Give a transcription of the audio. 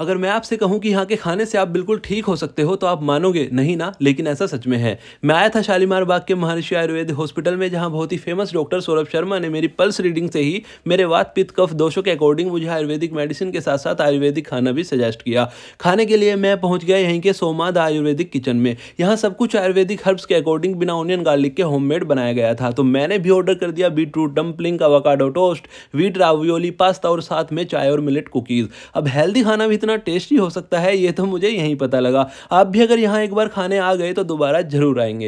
अगर मैं आपसे कहूं कि यहाँ के खाने से आप बिल्कुल ठीक हो सकते हो तो आप मानोगे नहीं ना लेकिन ऐसा सच में है मैं आया था शालीमार बाग के महर्षि आयुर्वेद हॉस्पिटल में जहाँ बहुत ही फेमस डॉक्टर सौरभ शर्मा ने मेरी पल्स रीडिंग से ही मेरे वात पित्त कफ दोषों के अकॉर्डिंग मुझे आयुर्वेदिक मेडिसिन के साथ साथ आयुर्वेदिक खाना भी सजेस्ट किया खाने के लिए मैं पहुँच गया यहीं के सोमाद आयुर्वेदिक किचन में यहाँ सब कुछ आयुर्वेदिक हर्ब्स के अकॉर्डिंग बिना ऑनियन गार्लिक के होम बनाया गया था तो मैंने भी ऑर्डर कर दिया beet root dumpling avocado toast wheat ravioli pasta और साथ में चाय और मिलेट कुकीज़ अब हेल्दी खाना भी कितना टेस्टी हो सकता है ये तो मुझे यहीं पता लगा आप भी अगर यहाँ एक बार खाने आ गए तो दोबारा जरूर आएंगे